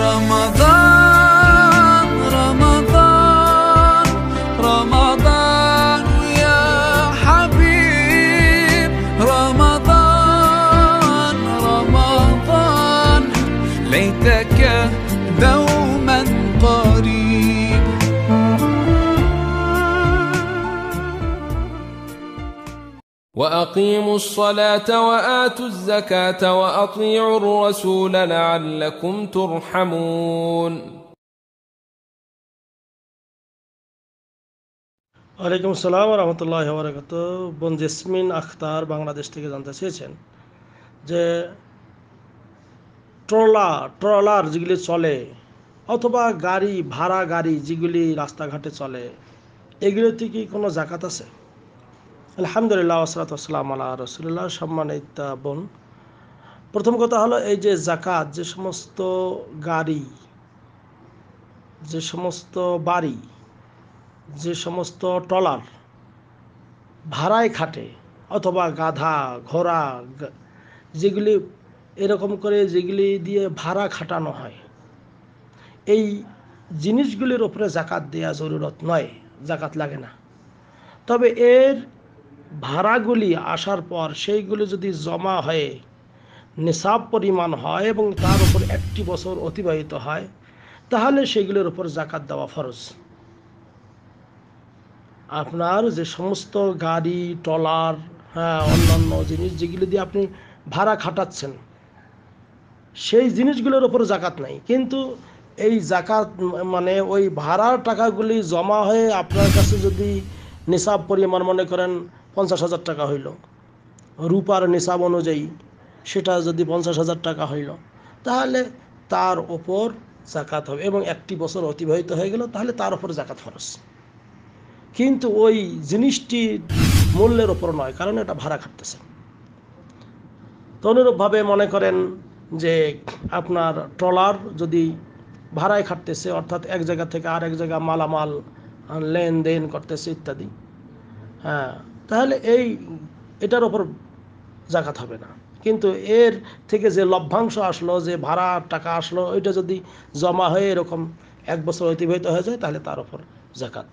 Ramadan. وأقيموا الصلاة وآتوا الزكاة وأطيعوا الرسول لعلكم ترحمون ওয়ালাইকুম আসসালাম রহমতুল্লাহ বরকত বোন জেসমিন আখতার বাংলাদেশ থেকে জানতে চেয়েছেন যে ট্রলা ট্রলার যেগুলি চলে অথবা গাড়ি ভাড়া গাড়ি যেগুলি রাস্তাঘাটে চলে এগুলোতে কি কোনো জাকাত আছে আলহামদুলিল্লাহ আসরাতাম আল্লাহ রসুল্লাহ সম্মানিত বোন প্রথম কথা হলো এই যে জাকাত যে সমস্ত গাড়ি যে সমস্ত বাড়ি যে সমস্ত ট্রলার ভাড়ায় খাটে অথবা গাধা ঘোড়া যেগুলি এরকম করে যেগুলি দিয়ে ভাড়া খাটানো হয় এই জিনিসগুলির ওপরে জাকাত দেয়া জরুরত নয় জাকাত লাগে না তবে এর ভাড়াগুলি আসার পর সেইগুলো যদি জমা হয়ে নিসাব পরিমাণ হয় এবং তার উপর একটি বছর অতিবাহিত হয় তাহলে সেগুলোর উপর জাকাত দেওয়া ফরজ আপনার যে সমস্ত গাড়ি ট্রলার হ্যাঁ অন্যান্য জিনিস যেগুলো দিয়ে আপনি ভাড়া খাটাচ্ছেন সেই জিনিসগুলোর ওপর জাকাত নাই কিন্তু এই জাকাত মানে ওই ভাড়ার টাকাগুলি জমা হয়ে আপনার কাছে যদি নিসাব পরিমাণ মনে করেন পঞ্চাশ হাজার টাকা হইল রূপার নিসাব অনুযায়ী সেটা যদি পঞ্চাশ হাজার টাকা হইল তাহলে তার ওপর জাকাত হবে এবং একটি বছর অতিবাহিত হয়ে গেল তাহলে তার ওপর জাকাত খরচ কিন্তু ওই জিনিসটি মূল্যের ওপর নয় কারণ এটা ভাড়া খাটতেছে তো অনুরূপভাবে মনে করেন যে আপনার ট্রলার যদি ভাড়ায় খাটতেছে অর্থাৎ এক জায়গা থেকে আর এক জায়গা মালামাল লেনদেন করতেছে ইত্যাদি হ্যাঁ তাহলে এই এটার ওপর জাকাত হবে না কিন্তু এর থেকে যে লভ্যাংশ আসলো যে ভাড়া টাকা আসলো ওইটা যদি জমা হয়ে এরকম এক বছর অতিবাহিত হয়ে যায় তাহলে তার ওপর জাকাত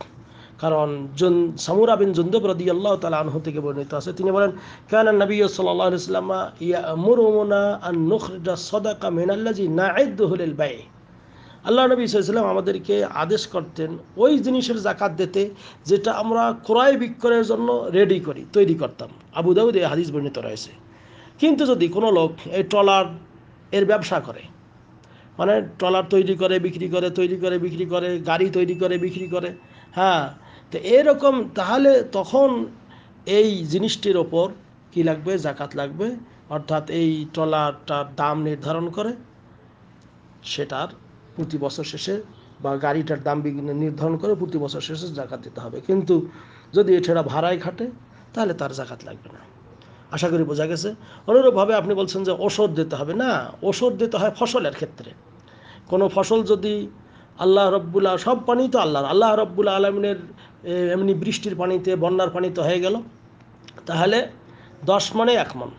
কারণ জুন সামুরা বিন জুন্দব রদি আল্লাহ তালা আনহ থেকে বর্ণিত আছে তিনি বলেন কেন নবী সাল্লাহ ইসলামা ইয়া মুরুমনা আর নুখরিজা সদাকা মিনাল্লাজি না বাই আল্লাহ নবী সাল্লাম আমাদেরকে আদেশ করতেন ওই জিনিসের জাকাত দিতে যেটা আমরা ক্রয় বিক্রয়ের জন্য রেডি করি তৈরি করতাম আবু দাউদ এই হাদিস বর্ণিত রয়েছে কিন্তু যদি কোনো লোক এই ট্রলার এর ব্যবসা করে মানে ট্রলার তৈরি করে বিক্রি করে তৈরি করে বিক্রি করে গাড়ি তৈরি করে বিক্রি করে হ্যাঁ তো এরকম তাহলে তখন এই জিনিসটির ওপর কি লাগবে জাকাত লাগবে অর্থাৎ এই ট্রলারটার দাম নির্ধারণ করে সেটার প্রতি বছর শেষে বা গাড়িটার দাম নির্ধারণ করে প্রতি বছর শেষে জাকাত দিতে হবে কিন্তু যদি এছাড়া ভাড়ায় খাটে তাহলে তার জাকাত লাগবে না আশা করি বোঝা গেছে অনুরূপভাবে আপনি বলছেন যে ওষুধ দিতে হবে না ওষুধ দিতে হয় ফসলের ক্ষেত্রে কোনো ফসল যদি আল্লাহ রব্বুল্লা সব পানি তো আল্লাহর আল্লাহ রব্বুল্লা আলমিনের এমনি বৃষ্টির পানিতে বন্যার পানিতে হয়ে গেল তাহলে দশ মনে এক মন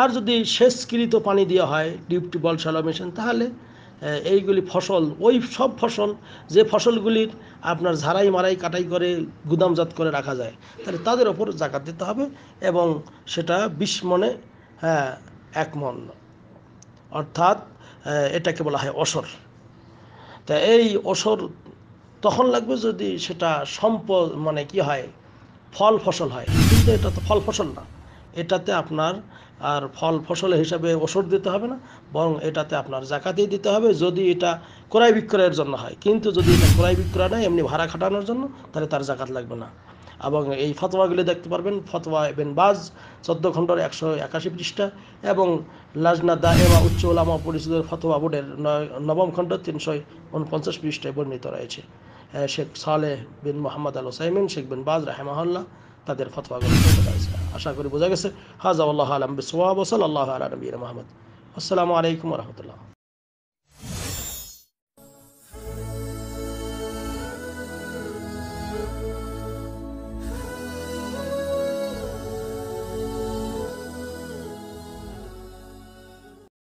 আর যদি শেষকৃত পানি দেওয়া হয় ডিউটি বল সালো মেশিন তাহলে এইগুলি ফসল ওই সব ফসল যে ফসলগুলির আপনার ঝাড়াই মারাই কাটাই করে গুদামজাত করে রাখা যায় তাহলে তাদের ওপর জাকাত দিতে হবে এবং সেটা বিশ মনে হ্যাঁ এক মন অর্থাৎ এটাকে বলা হয় অসর তা এই অসর তখন লাগবে যদি সেটা সম্পদ মানে কি হয় ফল ফসল হয় কিন্তু এটা তো ফল ফসল না এটাতে আপনার আর ফল ফসল হিসাবে ওষুধ দিতে হবে না বরং এটাতে আপনার জাকাতেই দিতে হবে যদি এটা ক্রয় বিক্রয়ের জন্য হয় কিন্তু যদি এটা ক্রয় বিক্রয় নয় এমনি ভাড়া খাটানোর জন্য তাহলে তার জাকাত লাগবে না এবং এই ফতোয়াগুলি দেখতে পারবেন ফতোয়া এবেন বাজ চোদ্দ খণ্ডর একশো একাশি পৃষ্ঠা এবং লাজনা দা এমা উচ্চ ওলামা পরিষদের ফতোয়া বোর্ডের নবম খণ্ড তিনশো উনপঞ্চাশ পৃষ্ঠায় বর্ণিত রয়েছে শেখ সালেহ বিন মোহাম্মদ আল ওসাইমিন শেখ বিন বাজ রাহেমাহল্লা তাদের ফতোয়াগুলি রয়েছে আশা করি বোঝা গেছে হাজা আল্লাহ আলম বিসওয়াব আল্লাহ আলা নবীর মাহমদ আসসালামু আলাইকুম রহমতুল্লাহ